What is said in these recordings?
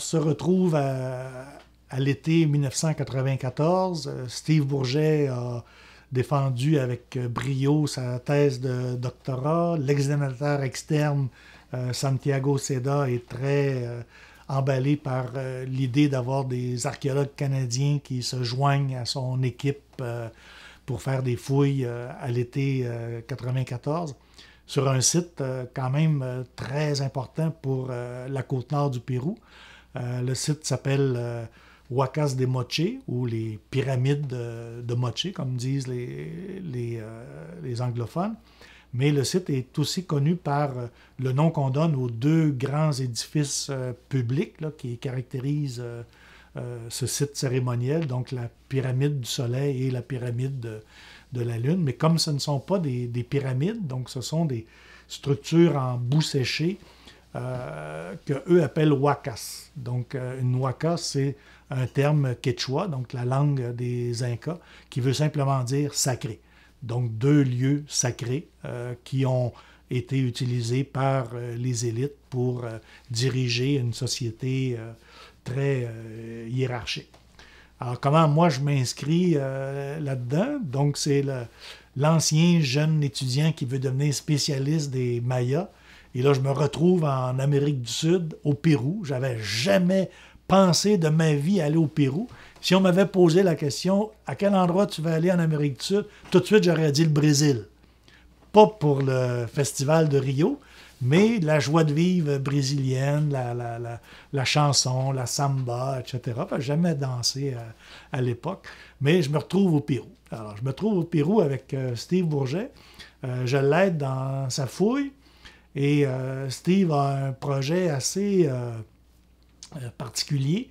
se retrouve à, l'été 1994. Euh, Steve Bourget a défendu avec euh, brio sa thèse de doctorat. L'examinateur externe euh, Santiago Seda est très emballé par l'idée d'avoir des archéologues canadiens qui se joignent à son équipe pour faire des fouilles à l'été 1994 sur un site quand même très important pour la côte nord du Pérou. Euh, le site s'appelle euh, Huacas Wakas des Moche ou les pyramides de, Moche, comme disent euh, les, anglophones. Mais le site est aussi connu par le nom qu'on donne aux deux grands édifices publics qui caractérisent ce site cérémoniel, donc la pyramide du Soleil et la pyramide de, la Lune. Mais comme ce ne sont pas des, pyramides, donc ce sont des structures en boue séchée, Qu'eux que eux appellent wakas ». Donc, euh, une waka, c'est un terme quechua, donc la langue des Incas, qui veut simplement dire sacré. Donc, deux lieux sacrés euh, qui ont été utilisés par euh, les élites pour diriger une société très hiérarchique. Alors, comment moi je m'inscris là-dedans? Donc, c'est l'ancien jeune étudiant qui veut devenir spécialiste des Mayas et là, je me retrouve en Amérique du Sud, au Pérou. J'avais jamais pensé de ma vie aller au Pérou. Si on m'avait posé la question à quel endroit tu vas aller en Amérique du Sud, tout de suite j'aurais dit le Brésil. Pas pour le festival de Rio, mais la joie de vivre brésilienne, la, la, la, la chanson, la samba, etc. Pas jamais dansé euh, à, l'époque, mais je me retrouve au Pérou. Alors, je me trouve au Pérou avec euh, Steve Bourget. Euh, je l'aide dans sa fouille et euh, Steve a un projet assez euh, euh, particulier.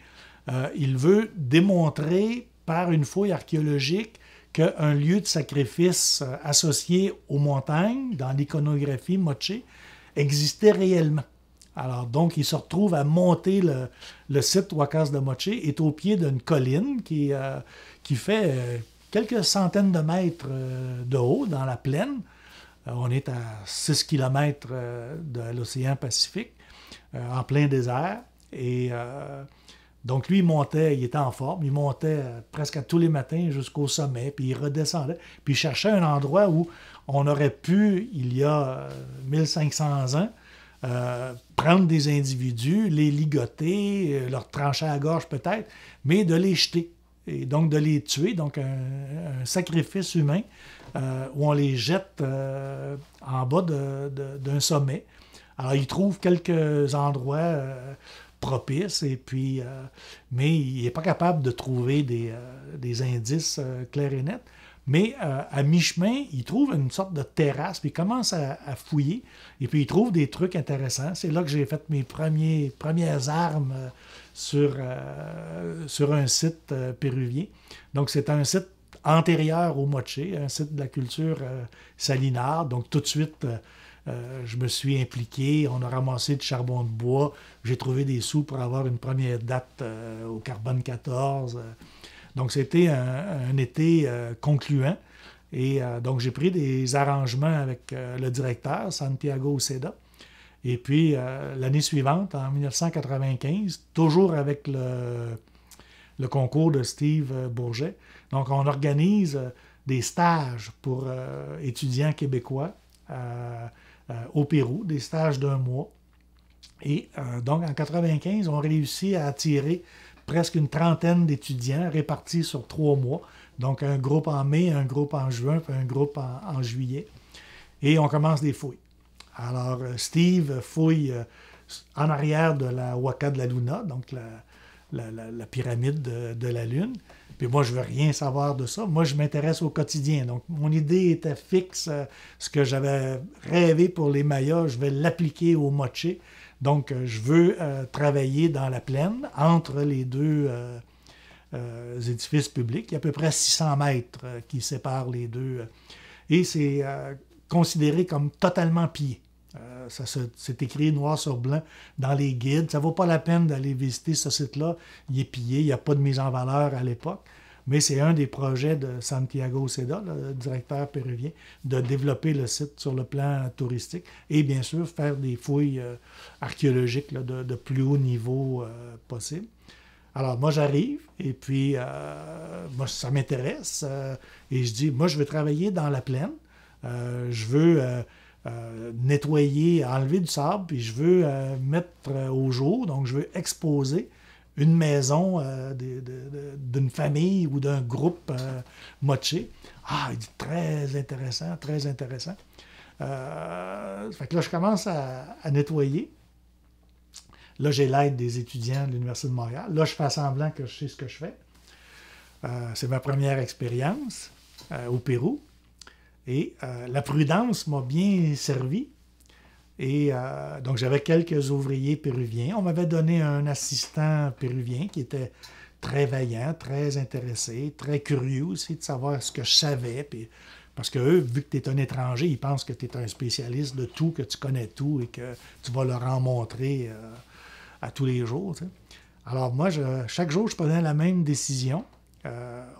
il veut démontrer par une fouille archéologique qu'un lieu de sacrifice associé aux montagnes, dans l'iconographie moche, existait réellement. Alors, donc, il se retrouve à monter le, site Wakas de Moche, est au pied d'une colline qui, fait quelques centaines de mètres de haut dans la plaine. Euh, on est à 6 km euh, de l'océan Pacifique, euh, en plein désert. Et donc, lui, il montait, il était en forme, il montait presque à tous les matins jusqu'au sommet, puis il redescendait, puis il cherchait un endroit où on aurait pu, il y a 1500 ans, prendre des individus, les ligoter, leur trancher à la gorge peut-être, mais de les jeter et donc de les tuer, donc un, sacrifice humain euh, où on les jette euh, en bas d'un sommet. Alors il trouve quelques endroits euh, propices, et puis, mais il n'est pas capable de trouver des, indices clairs et nets. Mais à mi-chemin, il trouve une sorte de terrasse, puis il commence à, fouiller, et puis il trouve des trucs intéressants. C'est là que j'ai fait mes premiers, premières armes sur, euh, sur un site euh, péruvien. Donc, c'est un site antérieur au Moche, un site de la culture euh, Donc, tout de suite, euh, je me suis impliqué. On a ramassé du charbon de bois. J'ai trouvé des sous pour avoir une première date au carbone 14. Donc, c'était un, été concluant. Et donc, j'ai pris des arrangements avec le directeur, Santiago Oceda, et puis, euh, l'année suivante, en 1995, toujours avec le, concours de Steve euh, Bourget, donc on organise euh, des stages pour étudiants québécois au Pérou, des stages d'un mois. Et donc, en 1995, on réussit à attirer presque une trentaine d'étudiants répartis sur trois mois. Donc, un groupe en mai, un groupe en juin, puis un groupe en juillet. Et on commence des fouilles. Alors, euh, Steve fouille euh, en arrière de la Waka de la Luna, donc la, la, la, pyramide de, la Lune. Puis moi, je veux rien savoir de ça. Moi, je m'intéresse au quotidien. Donc, mon idée était fixe. Euh, ce que j'avais rêvé pour les Mayas, je vais l'appliquer au Moche. Donc, je veux travailler dans la plaine entre les deux édifices publics. Il y a à peu près 600 mètres qui séparent les deux. et c'est considéré comme totalement pillé. Euh, c'est écrit noir sur blanc dans les guides. Ça ne vaut pas la peine d'aller visiter ce site-là. Il est pillé, il n'y a pas de mise en valeur à l'époque. Mais c'est un des projets de Santiago Seda, le directeur péruvien, de développer le site sur le plan touristique et bien sûr faire des fouilles euh, archéologiques de, plus haut niveau euh, possible. Alors moi j'arrive et puis ça m'intéresse et je dis moi je veux travailler dans la plaine. je veux euh, nettoyer, enlever du sable, puis je veux euh, mettre euh, au jour, donc je veux exposer une maison d'une famille ou d'un groupe moché. Ah, il dit très intéressant, très intéressant. fait que là, je commence à, à nettoyer. Là, j'ai l'aide des étudiants de l'Université de Montréal. Là, je fais semblant que je sais ce que je fais. c'est ma première expérience au Pérou. Et euh, la prudence m'a bien servi. Et euh, donc, j'avais quelques ouvriers péruviens. On m'avait donné un assistant péruvien qui était très vaillant, très intéressé, très curieux aussi de savoir ce que je savais. parce que eux, vu que tu es un étranger, ils pensent que tu es un spécialiste de tout, que tu connais tout et que tu vas leur en montrer euh, à tous les jours. Alors moi, chaque jour, je prenais la même décision.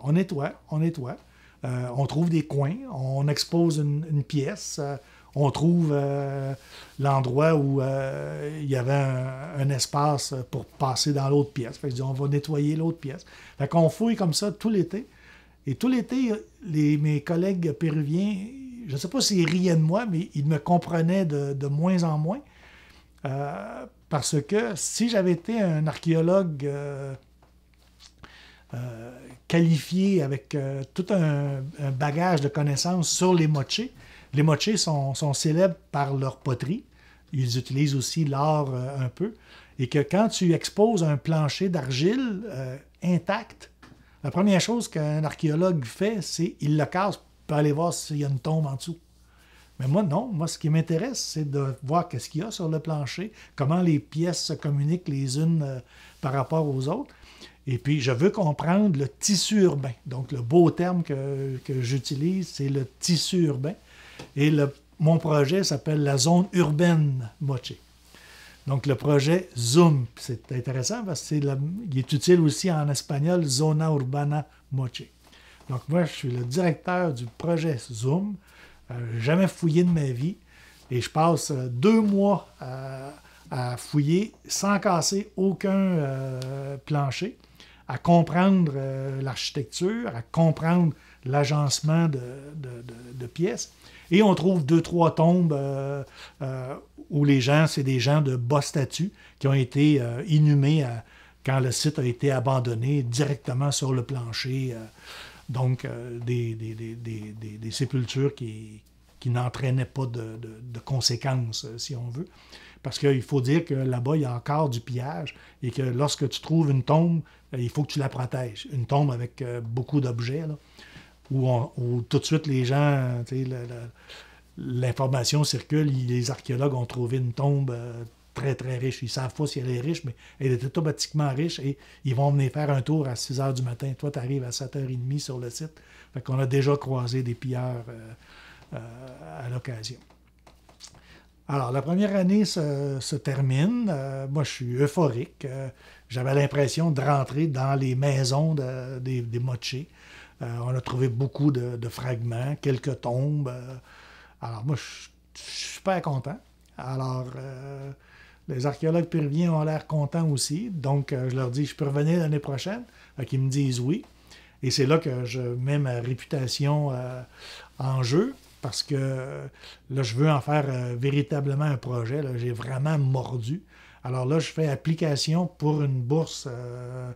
on nettoie, on nettoie. Euh, on trouve des coins, on expose une, pièce, euh, on trouve euh, l'endroit où il y avait un, espace pour passer dans l'autre pièce. on va nettoyer l'autre pièce. On on fouille comme ça tout l'été. Et tout l'été, mes collègues péruviens, je ne sais pas s'ils riaient de moi, mais ils me comprenaient de moins en moins. parce que si j'avais été un archéologue euh, qualifié avec euh, tout un, bagage de connaissances sur les mochés. Les mochés sont, célèbres par leur poterie. Ils utilisent aussi l'art euh, un peu. Et que quand tu exposes un plancher d'argile intact, la première chose qu'un archéologue fait, c'est il le casse pour aller voir s'il y a une tombe en dessous. Mais moi, non. Moi, ce qui m'intéresse, c'est de voir qu'est-ce qu'il y a sur le plancher, comment les pièces se communiquent les unes par rapport aux autres. Et puis, je veux comprendre le tissu urbain. Donc, le beau terme que, que j'utilise, c'est le tissu urbain. Et le, mon projet s'appelle la zone urbaine Moche. Donc, le projet Zoom, c'est intéressant parce qu'il est utile aussi en espagnol, Zona Urbana Moche. Donc, moi, je suis le directeur du projet Zoom. Euh, jamais fouillé de ma vie. Et je passe euh, deux mois à, fouiller sans casser aucun euh, plancher à comprendre euh, l'architecture, à comprendre l'agencement de, pièces. Et on trouve deux, trois tombes euh, euh, où les gens, c'est des gens de bas statut qui ont été inhumés quand le site a été abandonné directement sur le plancher. donc, des, sépultures qui, qui n'entraînaient pas de, conséquences, si on veut. Parce qu'il faut dire que là-bas, il y a encore du pillage et que lorsque tu trouves une tombe, euh, il faut que tu la protèges. Une tombe avec euh, beaucoup d'objets, où, où, tout de suite les gens, euh, l'information circule, les archéologues ont trouvé une tombe très, très riche. Ils savent pas si elle est riche, mais elle est automatiquement riche et ils vont venir faire un tour à 6 h du matin. Toi, tu arrives à 7h30 sur le site. Fait qu'on a déjà croisé des pilleurs à l'occasion. Alors, la première année se, termine. Euh, moi, je suis euphorique. Euh, j'avais l'impression de rentrer dans les maisons des, des mochés. Euh, on a trouvé beaucoup de, fragments, quelques tombes. alors, moi, je, suis super content. Alors, les archéologues péruviens ont l'air contents aussi. Donc, je leur dis, je peux revenir l'année prochaine. qu'ils me disent oui. Et c'est là que je mets ma réputation en jeu parce que là, je veux en faire euh, véritablement un projet. J'ai vraiment mordu. Alors là, je fais application pour une bourse, euh,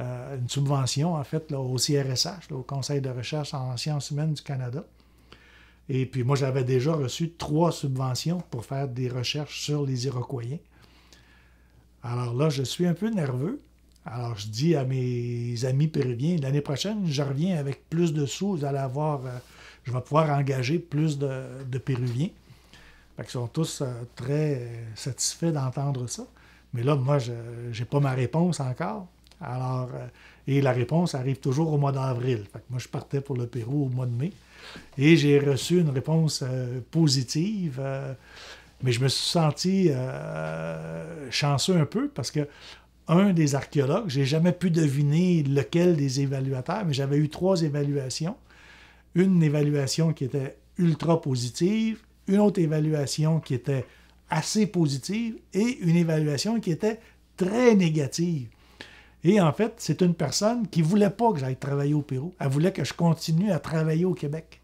euh, une subvention, en fait, au CRSH, au Conseil de recherche en sciences humaines du Canada. Et puis moi, j'avais déjà reçu trois subventions pour faire des recherches sur les Iroquois. Alors là, je suis un peu nerveux. Alors je dis à mes amis péruviens, l'année prochaine, je reviens avec plus de sous, vous allez avoir je vais pouvoir engager plus de, Péruviens. ils sont tous euh, très euh, satisfaits d'entendre ça. Mais là, moi, je n'ai pas ma réponse encore. Alors, euh, et la réponse arrive toujours au mois d'avril. moi, je partais pour le Pérou au mois de mai. Et j'ai reçu une réponse positive. mais je me suis senti chanceux un peu parce que un des archéologues, j'ai jamais pu deviner lequel des évaluateurs, mais j'avais eu trois évaluations une évaluation qui était ultra positive, une autre évaluation qui était assez positive et une évaluation qui était très négative. Et en fait, c'est une personne qui ne voulait pas que j'aille travailler au Pérou. Elle voulait que je continue à travailler au Québec.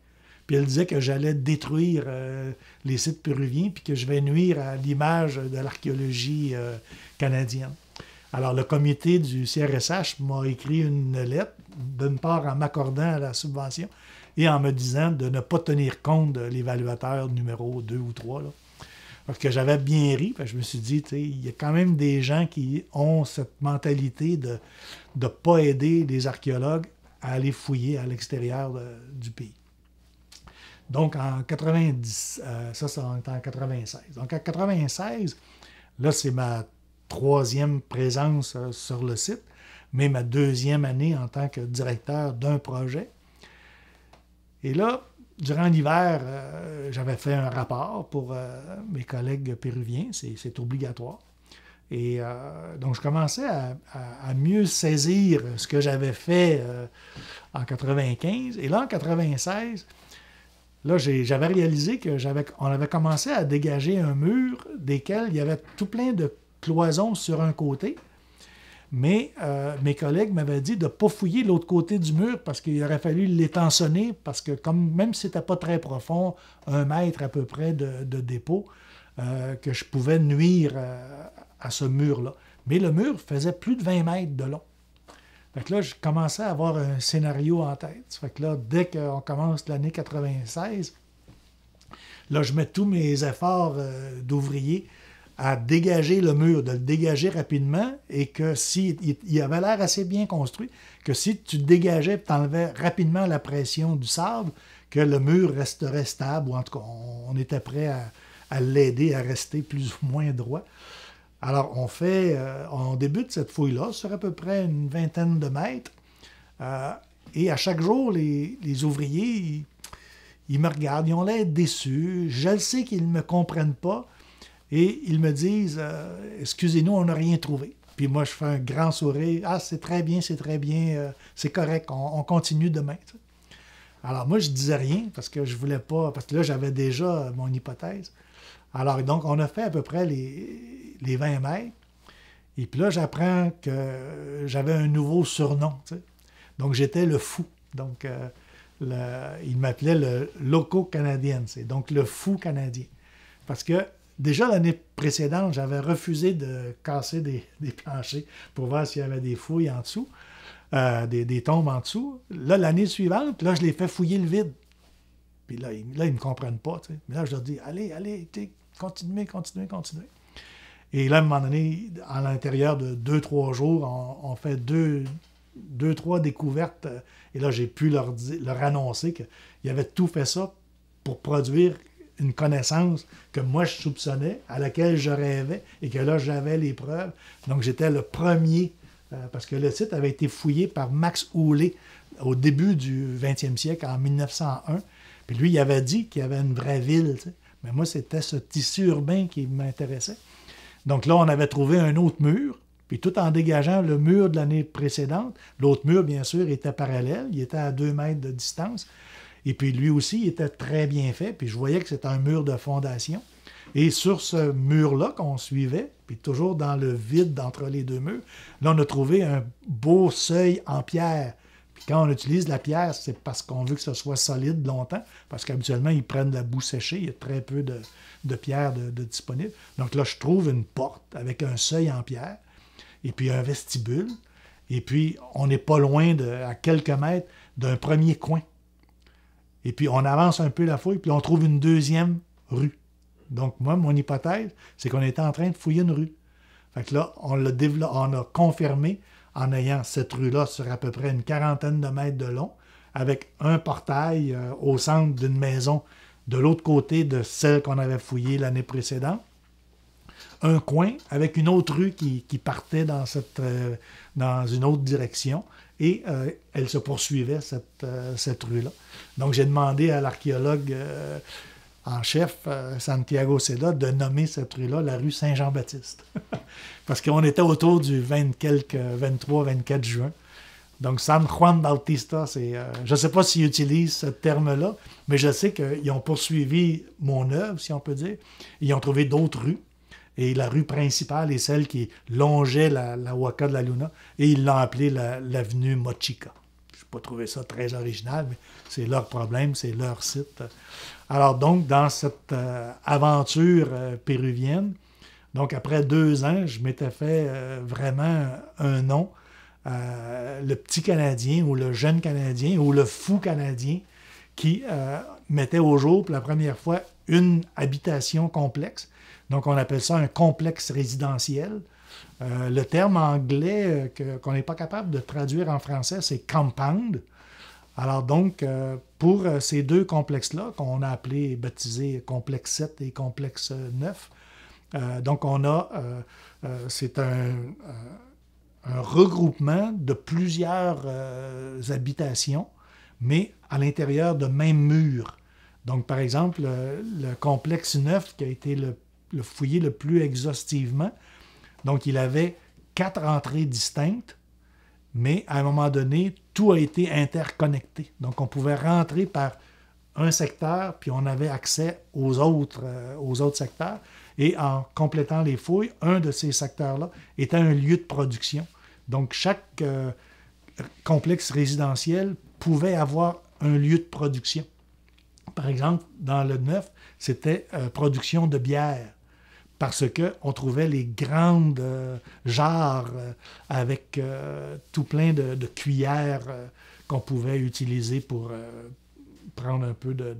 Puis elle disait que j'allais détruire euh, les sites péruviens, puis que je vais nuire à l'image de l'archéologie euh, canadienne. Alors, le comité du CRSH m'a écrit une lettre, d'une part en m'accordant la subvention, et en me disant de ne pas tenir compte de l'évaluateur numéro 2 ou 3. Parce que j'avais bien ri, je me suis dit, il y a quand même des gens qui ont cette mentalité de ne pas aider les archéologues à aller fouiller à l'extérieur du pays. Donc en 90, euh, ça c'est en 96. Donc en 96, là c'est ma troisième présence euh, sur le site, mais ma deuxième année en tant que directeur d'un projet. Et là, durant l'hiver, euh, j'avais fait un rapport pour euh, mes collègues péruviens, c'est obligatoire. Et euh, donc, je commençais à, mieux saisir ce que j'avais fait en 95. Et là, en 96, là, j'avais réalisé que avait commencé à dégager un mur desquels il y avait tout plein de cloisons sur un côté, mais euh, mes collègues m'avaient dit de ne pas fouiller l'autre côté du mur parce qu'il aurait fallu l'étançonner, parce que comme même si ce n'était pas très profond, un mètre à peu près de, dépôt, euh, que je pouvais nuire euh, à, ce mur-là. Mais le mur faisait plus de 20 mètres de long. Donc là, je commençais à avoir un scénario en tête. Fait que là, dès qu'on commence l'année 96, là, je mets tous mes efforts d'ouvrier à dégager le mur, de le dégager rapidement, et que si, il avait l'air assez bien construit, que si tu dégageais et enlevais rapidement la pression du sable, que le mur resterait stable, ou en tout cas, on, était prêt à, l'aider à rester plus ou moins droit. Alors, on fait, en euh, début débute cette fouille-là sur à peu près une vingtaine de mètres. Euh, et à chaque jour, les, ouvriers, ils, ils, me regardent, ils ont l'air déçus. Je le sais qu'ils ne me comprennent pas, et ils me disent euh, Excusez-nous, on n'a rien trouvé. Puis moi, je fais un grand sourire Ah, c'est très bien, c'est très bien, euh, c'est correct, on, continue demain. Alors moi, je disais rien parce que je voulais pas, parce que là, j'avais déjà mon hypothèse. Alors donc, on a fait à peu près les, 20 mètres. Et puis là, j'apprends que j'avais un nouveau surnom. Donc j'étais le fou. Donc euh, le, il m'appelait le loco canadien, donc le fou canadien. Parce que Déjà l'année précédente, j'avais refusé de casser des, planchers pour voir s'il y avait des fouilles en dessous, euh, des, tombes en dessous. Là, l'année suivante, là, je les fais fouiller le vide. Puis là, ils, là, me comprennent pas. Mais là, je leur dis, allez, allez, continuez, continuez, continuez. Et là, à un moment donné, à l'intérieur de deux, trois jours, on, fait deux, deux, trois découvertes. Euh, et là, j'ai pu leur, leur annoncer qu'ils avaient tout fait ça pour produire une connaissance que moi je soupçonnais, à laquelle je rêvais et que là j'avais les preuves. Donc j'étais le premier, euh, parce que le site avait été fouillé par Max Houlé au début du 20e siècle, en 1901. Puis lui, il avait dit qu'il y avait une vraie ville. Mais moi, c'était ce tissu urbain qui m'intéressait. Donc là, on avait trouvé un autre mur, puis tout en dégageant le mur de l'année précédente, l'autre mur, bien sûr, était parallèle, il était à deux mètres de distance. Et puis lui aussi, il était très bien fait. Puis je voyais que c'était un mur de fondation. Et sur ce mur-là qu'on suivait, puis toujours dans le vide entre les deux murs, là, on a trouvé un beau seuil en pierre. Puis quand on utilise la pierre, c'est parce qu'on veut que ce soit solide longtemps, parce qu'habituellement, ils prennent la boue séchée, il y a très peu de, pierre de, disponible. Donc là, je trouve une porte avec un seuil en pierre, et puis un vestibule, et puis on n'est pas loin, à quelques mètres, d'un premier coin et puis on avance un peu la fouille, puis on trouve une deuxième rue. Donc moi, mon hypothèse, c'est qu'on était en train de fouiller une rue. Fait que là, on l'a on a confirmé en ayant cette rue-là sur à peu près une quarantaine de mètres de long, avec un portail euh, au centre d'une maison de l'autre côté de celle qu'on avait fouillée l'année précédente. Un coin avec une autre rue qui, partait euh, dans une autre direction, et euh, elle se poursuivait, cette, euh, cette rue-là. Donc j'ai demandé à l'archéologue euh, en chef, Santiago Seda, de nommer cette rue-là la rue Saint-Jean-Baptiste. Parce qu'on était autour du 23, 24 juin. Donc San Juan Bautista, c'est, je ne sais pas s'ils utilisent ce terme-là, mais je sais qu'ils ont poursuivi mon œuvre, si on peut dire. Ils ont trouvé d'autres rues et la rue principale est celle qui longeait la, la Waka de la Luna, et ils l'ont appelée l'avenue Mochica. Je n'ai pas trouvé ça très original, mais c'est leur problème, c'est leur site. Alors donc, dans cette euh, aventure euh, péruvienne, donc après deux ans, je m'étais fait euh, vraiment un nom, le petit Canadien ou le jeune Canadien ou le fou Canadien, qui mettait au jour pour la première fois une habitation complexe donc, on appelle ça un complexe résidentiel. Euh, le terme anglais euh, qu'on n'est pas capable de traduire en français, c'est compound. Alors donc, euh, pour ces deux complexes-là, qu'on a appelés et baptisés complexe 7 et complexe 9, donc on a, c'est un, regroupement de plusieurs habitations, mais à l'intérieur de même murs. Donc, par exemple, le, le complexe 9, qui a été le le fouiller le plus exhaustivement. Donc, il avait quatre entrées distinctes, mais à un moment donné, tout a été interconnecté. Donc, on pouvait rentrer par un secteur, puis on avait accès aux autres, euh, aux autres secteurs. Et en complétant les fouilles, un de ces secteurs-là était un lieu de production. Donc, chaque euh, complexe résidentiel pouvait avoir un lieu de production. Par exemple, dans le 9, c'était euh, production de bière parce qu'on trouvait les grandes euh, jarres euh, avec euh, tout plein de, cuillères qu'on pouvait utiliser pour prendre un peu de,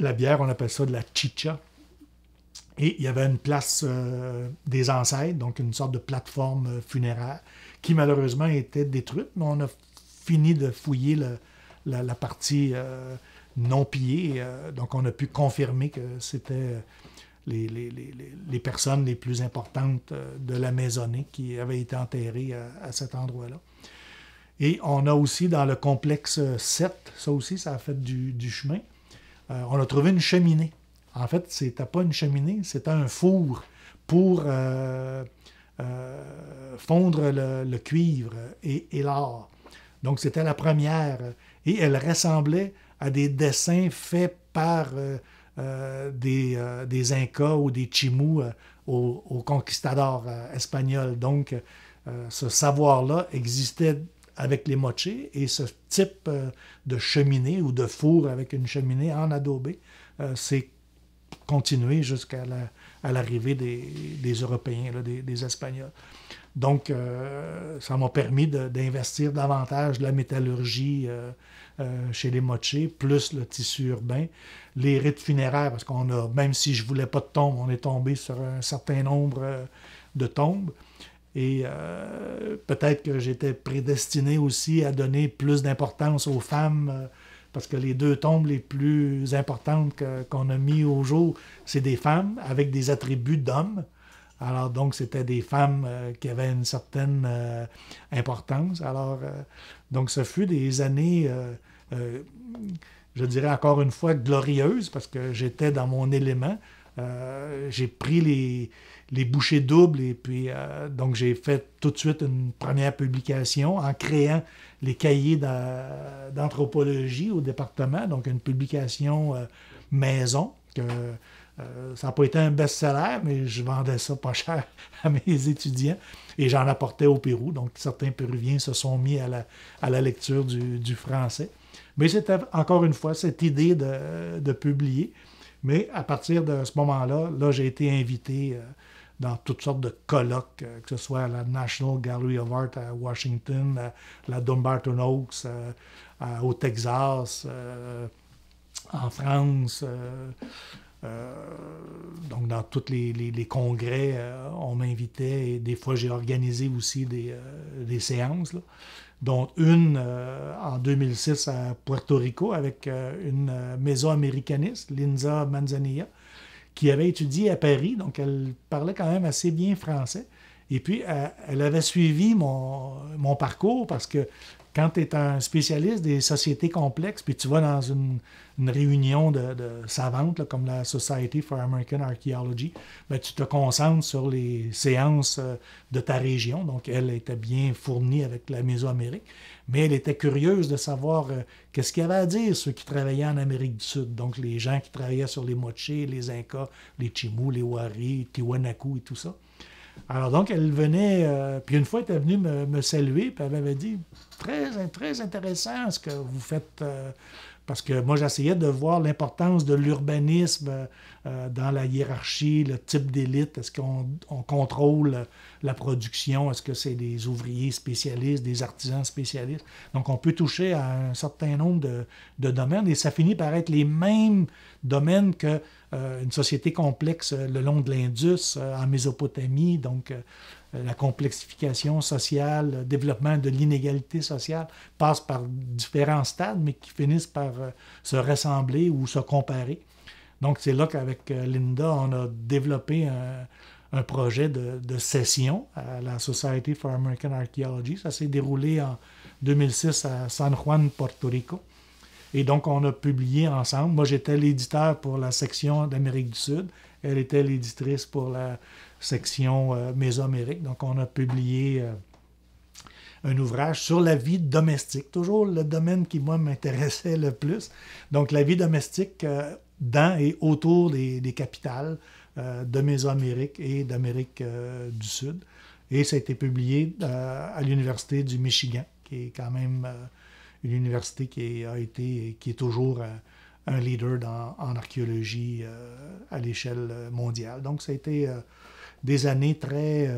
La bière, on appelle ça de la chicha. Et il y avait une place des ancêtres, donc une sorte de plateforme funéraire, qui malheureusement était détruite, mais on a fini de fouiller la, partie non pillée, donc on a pu confirmer que c'était les, personnes les plus importantes euh, de la maisonnée qui avaient été enterrées à, cet endroit-là. Et on a aussi dans le complexe 7, ça aussi, ça a fait du, chemin, euh, on a trouvé une cheminée. En fait, c'était pas une cheminée, c'était un four pour euh, fondre le, cuivre et, et l'or. Donc, c'était la première. Et elle ressemblait à des dessins faits par euh, euh, des, Incas ou des Chimous euh, aux, conquistadors espagnols. Donc, ce savoir-là existait avec les mochés et ce type de cheminée ou de four avec une cheminée en adobé, c'est continué jusqu'à l'arrivée des, Européens, des, Espagnols. Donc, ça m'a permis d'investir davantage la métallurgie euh, chez les mochés, plus le tissu urbain. Les rites funéraires, parce qu'on a, même si je voulais pas de tombe, on est tombé sur un certain nombre euh, de tombes. Et euh, peut-être que j'étais prédestiné aussi à donner plus d'importance aux femmes, parce que les deux tombes les plus importantes qu'on a mis au jour, c'est des femmes avec des attributs d'hommes. Alors donc c'était des femmes euh, qui avaient une certaine euh, importance. Alors euh, donc ce fut des années, je dirais encore une fois, glorieuses parce que j'étais dans mon élément. j'ai pris les, bouchées doubles et puis donc j'ai fait tout de suite une première publication en créant les cahiers d'anthropologie au département, donc une publication maison euh, ça n'a pas été un best-seller, mais je vendais ça pas cher à mes étudiants et j'en apportais au Pérou. Donc, certains Péruviens se sont mis à la, à la lecture du, français. Mais c'était encore une fois cette idée de, publier. Mais à partir de ce moment-là, là, j'ai été invité euh, dans toutes sortes de colloques, euh, que ce soit à la National Gallery of Art à Washington, à la Dumbarton Oaks, au Texas, en France euh, donc, dans tous les, congrès, euh, on m'invitait et des fois, j'ai organisé aussi des, euh, séances. dont une en 2006 à Puerto Rico avec une méso américaniste, Linza Manzanilla, qui avait étudié à Paris, donc elle parlait quand même assez bien français. Et puis, elle, avait suivi mon, parcours parce que quand tu es un spécialiste des sociétés complexes, puis tu vas dans une, réunion de, savantes, comme la Society for American Archaeology, ben, tu te concentres sur les séances euh, de ta région. Donc, elle était bien fournie avec la Mésoamérique, mais elle était curieuse de savoir euh, qu'est-ce qu'il y avait à dire ceux qui travaillaient en Amérique du Sud. Donc, les gens qui travaillaient sur les Moche, les Incas, les Chimu, les Wari, Tiwanaku et tout ça. Alors donc, elle venait, euh, puis une fois, elle était venue me, saluer, puis elle m'avait dit, très, intéressant ce que vous faites, euh, parce que moi, j'essayais de voir l'importance de l'urbanisme euh, dans la hiérarchie, le type d'élite? Est-ce qu'on contrôle la production? Est-ce que c'est des ouvriers spécialistes, des artisans spécialistes? Donc, on peut toucher à un certain nombre de, domaines et ça finit par être les mêmes domaines que euh, une société complexe le long de l'Indus, euh, en Mésopotamie, donc la complexification sociale, le développement de l'inégalité sociale passe par différents stades, mais qui finissent par se ressembler ou se comparer. Donc, c'est là qu'avec euh, Linda, on a développé un, projet de, session à la Society for American Archaeology. Ça s'est déroulé en 2006 à San Juan, Porto Rico. Et donc, on a publié ensemble. Moi, j'étais l'éditeur pour la section d'Amérique du Sud. Elle était l'éditrice pour la section euh, Mésomérique Donc, on a publié euh, un ouvrage sur la vie domestique. Toujours le domaine qui, moi, m'intéressait le plus. Donc, la vie domestique dans et autour des, capitales euh, de Mésoamérique et d'Amérique euh, du Sud. Et ça a été publié euh, à l'Université du Michigan, qui est quand même une université qui a été qui est toujours un leader en archéologie à l'échelle mondiale. Donc ça a été des années très,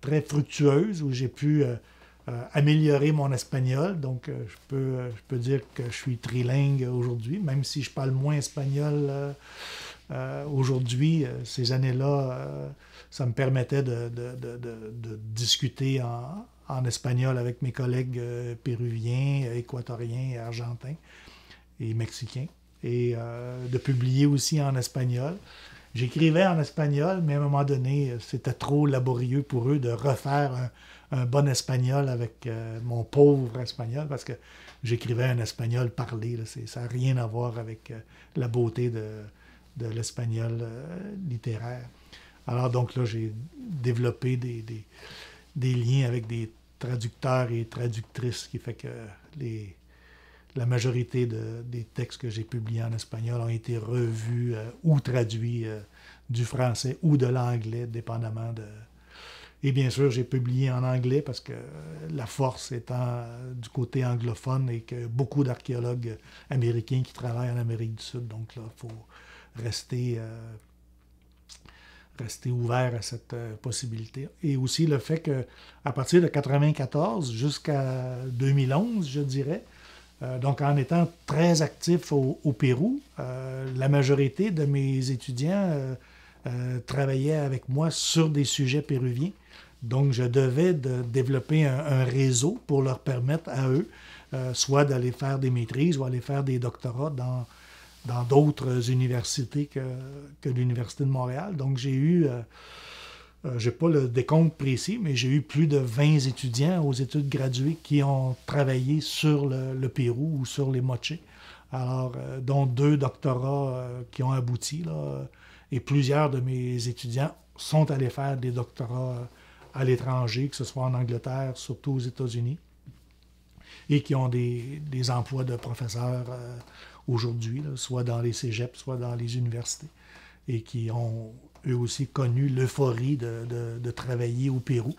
très fructueuses où j'ai pu euh, améliorer mon espagnol. Donc, euh, je, peux, euh, je peux dire que je suis trilingue aujourd'hui, même si je parle moins espagnol aujourd'hui. ces années-là, ça me permettait de, de, de, discuter en, en, espagnol avec mes collègues péruviens, équatoriens, argentins et mexicains, et de publier aussi en espagnol. J'écrivais en espagnol, mais à un moment donné, euh, c'était trop laborieux pour eux de refaire un, bon espagnol avec euh, mon pauvre espagnol, parce que j'écrivais un espagnol parlé. ça n'a rien à voir avec euh, la beauté de, l'espagnol littéraire. Alors donc là, j'ai développé des, liens avec des traducteurs et traductrices, qui fait que les la majorité des textes que j'ai publiés en espagnol ont été revus euh, ou traduits euh, du français ou de l'anglais, dépendamment de... Et bien sûr, j'ai publié en anglais parce que euh, la force étant du côté anglophone et que beaucoup d'archéologues américains qui travaillent en Amérique du Sud, donc là, il faut rester, rester ouvert à cette possibilité. Et aussi le fait que à partir de 1994 jusqu'à 2011, je dirais, euh, donc, en étant très actif au, Pérou, euh, la majorité de mes étudiants euh, travaillaient avec moi sur des sujets péruviens. Donc, je devais développer un, réseau pour leur permettre à eux, soit d'aller faire des maîtrises ou aller faire des doctorats dans dans d'autres universités que, que l'Université de Montréal. Donc, j'ai eu euh, j'ai pas le décompte précis, mais j'ai eu plus de 20 étudiants aux études graduées qui ont travaillé sur le, Pérou ou sur les Moche, Alors, euh, dont deux doctorats euh, qui ont abouti, là, et plusieurs de mes étudiants sont allés faire des doctorats à l'étranger, que ce soit en Angleterre, surtout aux États-Unis, et qui ont des, des emplois de professeurs aujourd'hui, soit dans les cégeps, soit dans les universités, et qui ont eux aussi connu l'euphorie de, travailler au Pérou.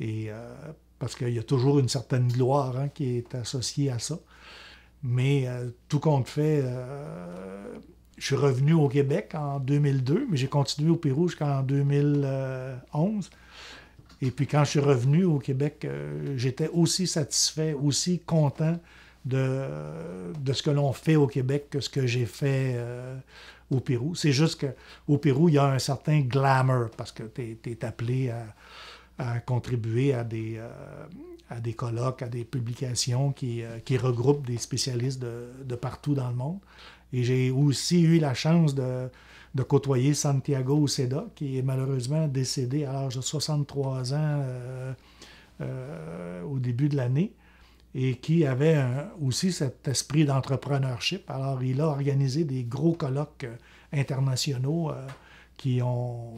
Et euh, parce qu'il y a toujours une certaine gloire hein, qui est associée à ça. Mais euh, tout compte fait, euh, je suis revenu au Québec en 2002, mais j'ai continué au Pérou jusqu'en 2011. Et puis quand je suis revenu au Québec, j'étais aussi satisfait, aussi content de, de ce que l'on fait au Québec que ce que j'ai fait au Pérou. C'est juste qu'au Pérou, il y a un certain glamour parce que tu es, appelé à, contribuer à des, euh, à des colloques, à des publications qui, euh, regroupent des spécialistes de, partout dans le monde. Et j'ai aussi eu la chance de, de côtoyer Santiago Uceda, qui est malheureusement décédé à l'âge de 63 ans euh, au début de l'année et qui avait aussi cet esprit d'entrepreneurship. Alors, il a organisé des gros colloques euh, internationaux euh, qui, ont,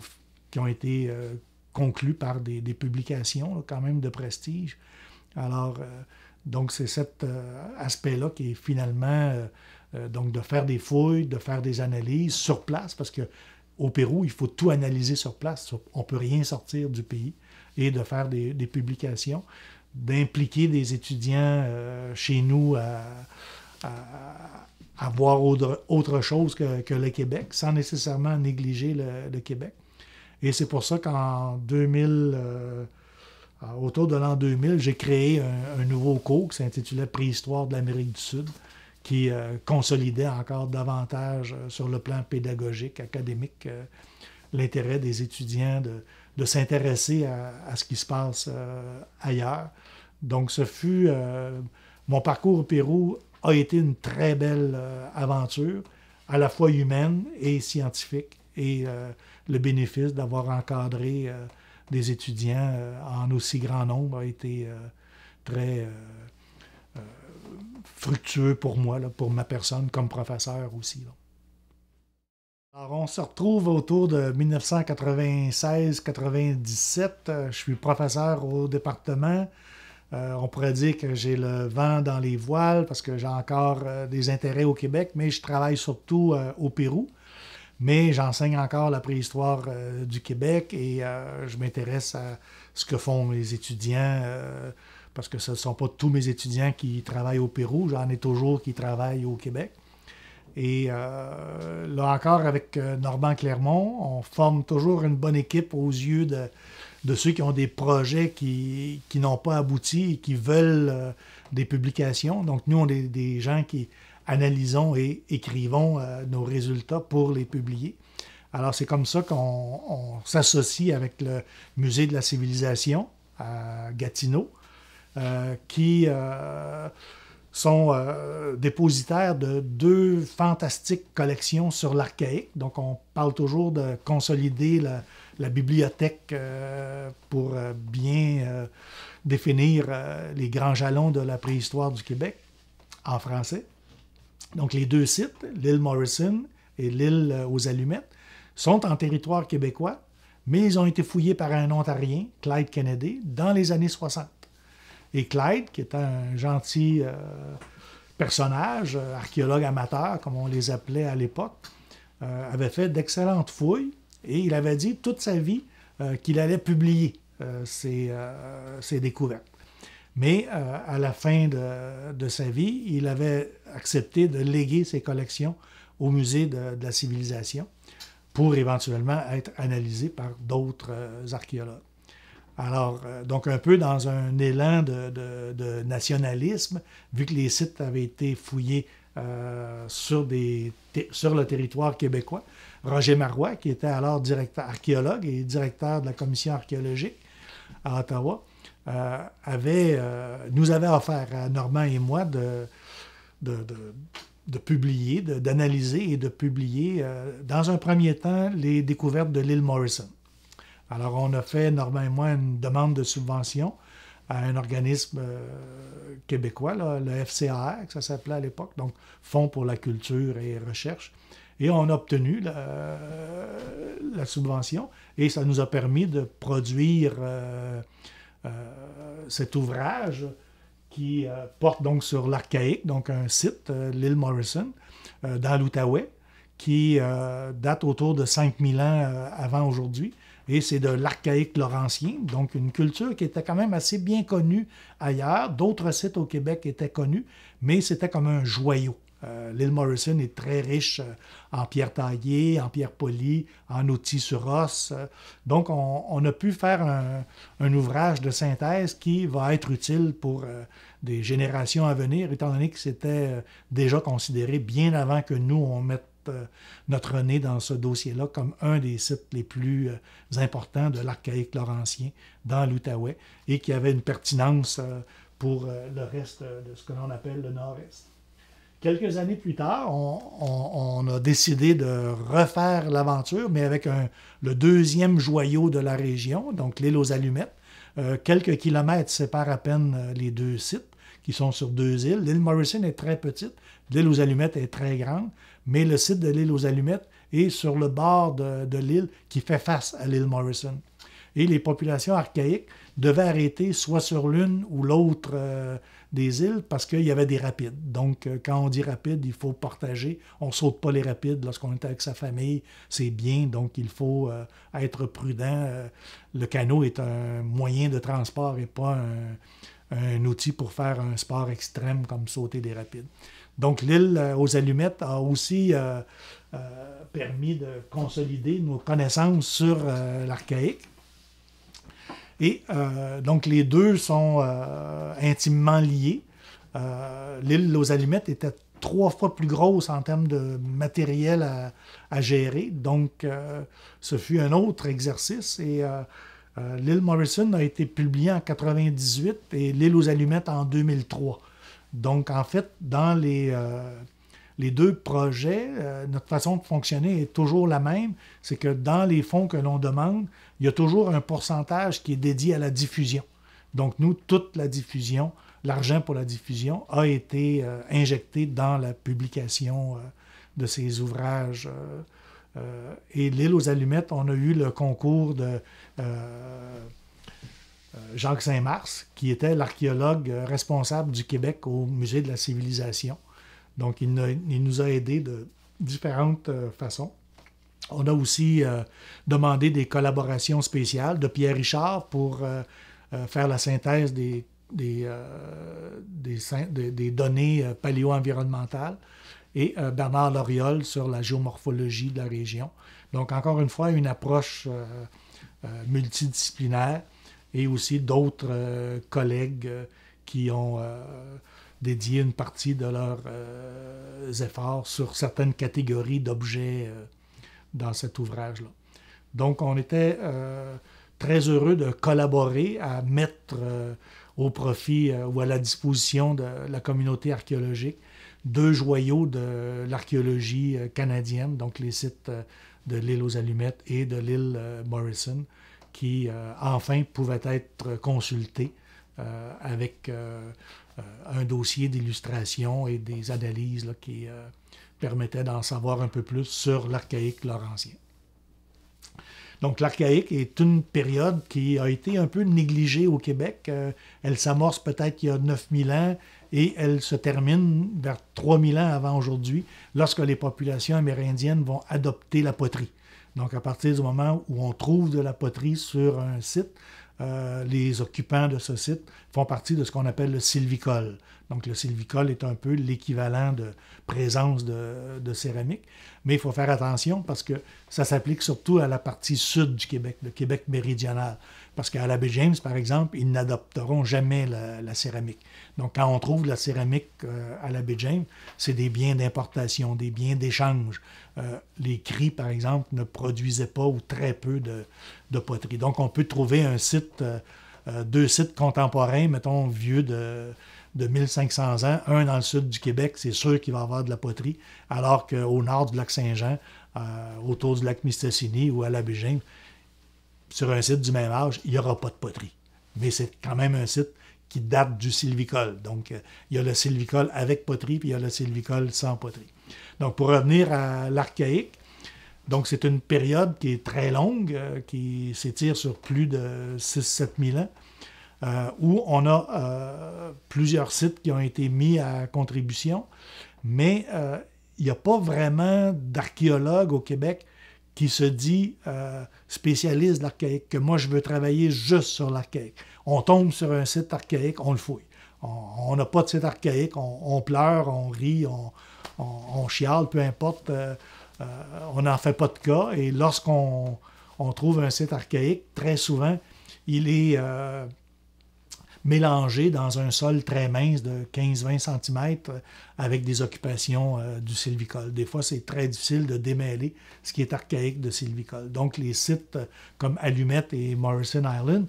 qui ont été euh, conclus par des, publications quand même de prestige. Alors, donc, c'est cet aspect-là qui est finalement, donc, de faire des fouilles, de faire des analyses sur place, parce que au Pérou, il faut tout analyser sur place. On ne peut rien sortir du pays et de faire des, des publications d'impliquer des étudiants euh, chez nous à, voir autre, chose que, le Québec, sans nécessairement négliger le, Québec. Et c'est pour ça qu'en 2000, euh, autour de l'an 2000, j'ai créé un, nouveau cours qui s'intitulait Préhistoire de l'Amérique du Sud, qui euh, consolidait encore davantage sur le plan pédagogique, académique, l'intérêt des étudiants de s'intéresser à, ce qui se passe euh, ailleurs. Donc, ce fut. Euh, mon parcours au Pérou a été une très belle euh, aventure, à la fois humaine et scientifique, et le bénéfice d'avoir encadré des étudiants en aussi grand nombre a été très fructueux pour moi, là, pour ma personne comme professeur aussi. Alors, on se retrouve autour de 1996-97. Euh, je suis professeur au département. Euh, on pourrait dire que j'ai le vent dans les voiles parce que j'ai encore euh, des intérêts au Québec, mais je travaille surtout au Pérou. Mais j'enseigne encore la préhistoire du Québec et je m'intéresse à ce que font les étudiants, parce que ce ne sont pas tous mes étudiants qui travaillent au Pérou, j'en ai toujours qui travaillent au Québec. Et euh, là encore, avec euh, Normand Clermont, on forme toujours une bonne équipe aux yeux de, ceux qui ont des projets qui, qui n'ont pas abouti et qui veulent euh, des publications. Donc nous, on est des gens qui analysons et écrivons nos résultats pour les publier. Alors c'est comme ça qu'on s'associe avec le Musée de la civilisation à Gatineau, qui sont euh, dépositaires de deux fantastiques collections sur l'archaïque. Donc, on parle toujours de consolider la, bibliothèque euh, pour euh, bien définir les grands jalons de la préhistoire du Québec en français. Donc, les deux sites, l'île Morrison et l'île aux Allumettes, sont en territoire québécois, mais ils ont été fouillés par un Ontarien, Clyde Kennedy, dans les années 60. Et Clyde, qui était un gentil euh, personnage, euh, archéologue amateur, comme on les appelait à l'époque, euh, avait fait d'excellentes fouilles et il avait dit toute sa vie qu'il allait publier ses, découvertes. Mais à la fin de, sa vie, il avait accepté de léguer ses collections au musée de, de la civilisation pour éventuellement être analysé par d'autres archéologues. Alors, euh, donc un peu dans un élan de, nationalisme, vu que les sites avaient été fouillés euh, sur, le territoire québécois. Roger Marois, qui était alors directeur archéologue et directeur de la commission archéologique à Ottawa, euh, avait, nous avait offert à Normand et moi de, publier, d'analyser et de publier, dans un premier temps, les découvertes de l'île Morrison. Alors, on a fait, normalement et moi, une demande de subvention à un organisme euh, québécois, le FCAR, que ça s'appelait à l'époque, donc Fonds pour la culture et recherche. Et on a obtenu la, euh, subvention et ça nous a permis de produire euh, cet ouvrage qui porte donc sur l'archaïque, donc un site, l'île Morrison, dans l'Outaouais, qui date autour de 5000 ans avant aujourd'hui et c'est de l'archaïque laurentien, donc une culture qui était quand même assez bien connue ailleurs. D'autres sites au Québec étaient connus, mais c'était comme un joyau. Euh, L'île Morrison est très riche euh, en pierres taillées, en pierres polies, en outils sur os. Euh, donc, on, a pu faire un, ouvrage de synthèse qui va être utile pour des générations à venir, étant donné que c'était déjà considéré bien avant que nous, on mette euh, notre nez dans ce dossier-là comme un des sites les plus euh, importants de l'archaïque laurentien dans l'Outaouais et qui avait une pertinence euh, pour le reste de ce que l'on appelle le nord-est. Quelques années plus tard, on, a décidé de refaire l'aventure, mais avec le deuxième joyau de la région, donc l'île aux allumettes. quelques kilomètres séparent à peine les deux sites, qui sont sur deux îles. L'île Morrison est très petite, l'île aux allumettes est très grande mais le site de l'île aux allumettes est sur le bord de, l'île qui fait face à l'île Morrison. Et les populations archaïques devaient arrêter soit sur l'une ou l'autre euh, des îles parce qu'il y avait des rapides. Donc, euh, quand on dit rapide, il faut partager. On ne saute pas les rapides lorsqu'on est avec sa famille. C'est bien, donc il faut euh, être prudent. le canot est un moyen de transport et pas un un outil pour faire un sport extrême comme sauter des rapides. Donc l'île euh, aux allumettes a aussi euh, euh, permis de consolider nos connaissances sur l'archaïque. Et donc les deux sont intimement liés. L'île aux allumettes était trois fois plus grosse en termes de matériel à, gérer. Donc ce fut un autre exercice et euh, L'île Morrison a été publiée en 98 et L'île aux allumettes en 2003. Donc, en fait, dans les, euh, deux projets, euh, notre façon de fonctionner est toujours la même. C'est que dans les fonds que l'on demande, il y a toujours un pourcentage qui est dédié à la diffusion. Donc, nous, toute la diffusion, l'argent pour la diffusion a été injecté dans la publication de ces ouvrages euh, et l'île aux allumettes, on a eu le concours de euh, euh, Jacques Saint-Mars, qui était l'archéologue responsable du Québec au Musée de la Civilisation. Donc, il, nous a aidés de différentes façons. On a aussi demandé des collaborations spéciales de Pierre Richard pour faire la synthèse des, des données paléo-environnementales et euh, Bernard Loriol sur la géomorphologie de la région. Donc, encore une fois, une approche euh, euh, multidisciplinaire et aussi d'autres collègues qui ont dédié une partie de leurs efforts sur certaines catégories d'objets dans cet ouvrage-là. Donc, on était très heureux de collaborer à mettre au profit ou à la disposition de la communauté archéologique deux joyaux de l'archéologie euh, canadienne, donc les sites euh, de l'île aux Allumettes et de l'île euh, Morrison, qui enfin pouvaient être consultés avec un dossier d'illustration et des analyses qui permettaient d'en savoir un peu plus sur l'archaïque laurentien. Donc l'archaïque est une période qui a été un peu négligée au Québec. elle s'amorce peut-être il y a 9000 ans et elle se termine vers 3000 ans avant aujourd'hui, lorsque les populations amérindiennes vont adopter la poterie. Donc, à partir du moment où on trouve de la poterie sur un site, euh, les occupants de ce site font partie de ce qu'on appelle le sylvicole. Donc, le sylvicole est un peu l'équivalent de présence de, de, céramique. Mais il faut faire attention parce que ça s'applique surtout à la partie sud du Québec, le Québec méridional parce qu'à l'abbé James, par exemple, ils n'adopteront jamais la, céramique. Donc, quand on trouve la céramique euh, à l'abbé James, c'est des biens d'importation, des biens d'échange. Euh, les cris, par exemple, ne produisaient pas ou très peu de, poterie. Donc, on peut trouver un site, euh, deux sites contemporains, mettons, vieux de, de 1500 ans, un dans le sud du Québec, c'est sûr qu'il va y avoir de la poterie, alors qu'au nord du lac Saint-Jean, autour du lac Mistassini ou à la James, sur un site du même âge, il n'y aura pas de poterie. Mais c'est quand même un site qui date du sylvicole. Donc, euh, il y a le sylvicole avec poterie, puis il y a le sylvicole sans poterie. Donc, pour revenir à l'archaïque, donc c'est une période qui est très longue, euh, qui s'étire sur plus de 6-7 000 ans, euh, où on a plusieurs sites qui ont été mis à contribution, mais il n'y a pas vraiment d'archéologues au Québec qui se dit euh, spécialiste de l'archaïque, que moi je veux travailler juste sur l'archaïque. On tombe sur un site archaïque, on le fouille. On n'a pas de site archaïque, on, pleure, on rit, on, on, chiale, peu importe, euh, euh, on n'en fait pas de cas. Et lorsqu'on on trouve un site archaïque, très souvent, il est mélangés dans un sol très mince de 15-20 cm euh, avec des occupations euh, du sylvicole. Des fois, c'est très difficile de démêler ce qui est archaïque de sylvicole. Donc, les sites euh, comme Allumette et Morrison Island,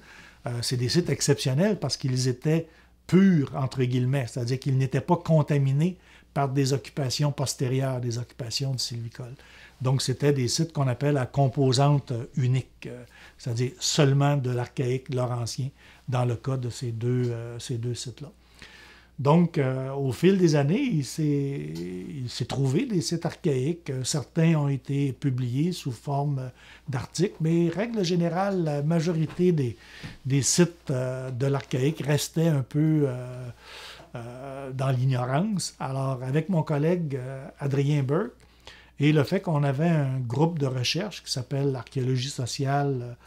c'est des sites exceptionnels parce qu'ils étaient purs, entre guillemets, c'est-à-dire qu'ils n'étaient pas contaminés par des occupations postérieures, des occupations de sylvicole. Donc, c'était des sites qu'on appelle à composante unique, c'est-à-dire seulement de l'archaïque laurentien dans le cas de ces deux, euh, ces deux sites-là. Donc, euh, au fil des années, il s'est trouvé des sites archaïques. Euh, certains ont été publiés sous forme d'articles, mais règle générale, la majorité des, des sites de l'archaïque restaient un peu dans l'ignorance. Alors, avec mon collègue Adrien Burke, et le fait qu'on avait un groupe de recherche qui s'appelle l'archéologie sociale,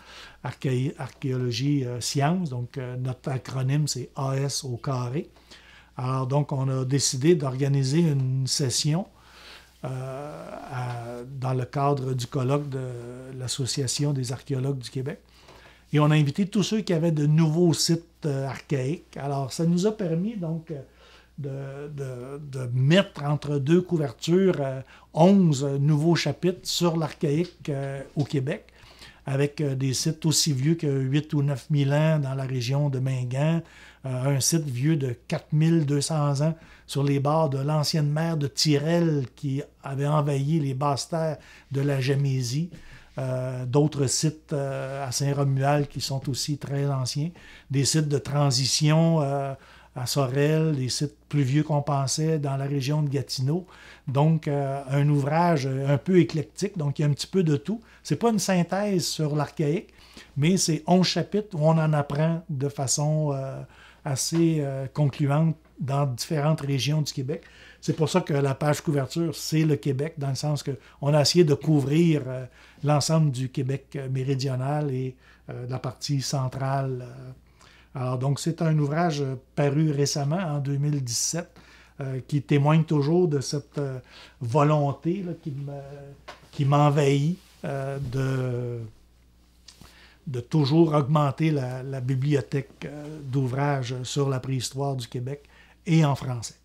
euh, archéologie euh, science, donc euh, notre acronyme c'est AS au carré. Alors donc on a décidé d'organiser une session dans le cadre du colloque de l'Association des archéologues du Québec. Et on a invité tous ceux qui avaient de nouveaux sites archaïques. Alors, ça nous a permis donc de, mettre entre deux couvertures 11 euh, nouveaux chapitres sur l'archaïque euh, au Québec, avec euh, des sites aussi vieux que 8 ou 9 000 ans dans la région de Mingan, un site vieux de 4200 ans sur les bords de l'ancienne mer de Tirel qui avait envahi les basses terres de la Jamésie. d'autres sites à Saint-Romuald qui sont aussi très anciens, des sites de transition à Sorel, les sites plus vieux qu'on pensait dans la région de Gatineau. Donc, euh, un ouvrage un peu éclectique, donc il y a un petit peu de tout. C'est pas une synthèse sur l'archaïque, mais c'est 11 chapitres où on en apprend de façon euh, assez euh, concluante dans différentes régions du Québec. C'est pour ça que la page couverture, c'est le Québec, dans le sens qu'on a essayé de couvrir l'ensemble du Québec méridional et la partie centrale alors, donc, c'est un ouvrage paru récemment, en 2017, euh, qui témoigne toujours de cette euh, volonté qui m'envahit euh, de, toujours augmenter la, la bibliothèque d'ouvrages sur la préhistoire du Québec et en français.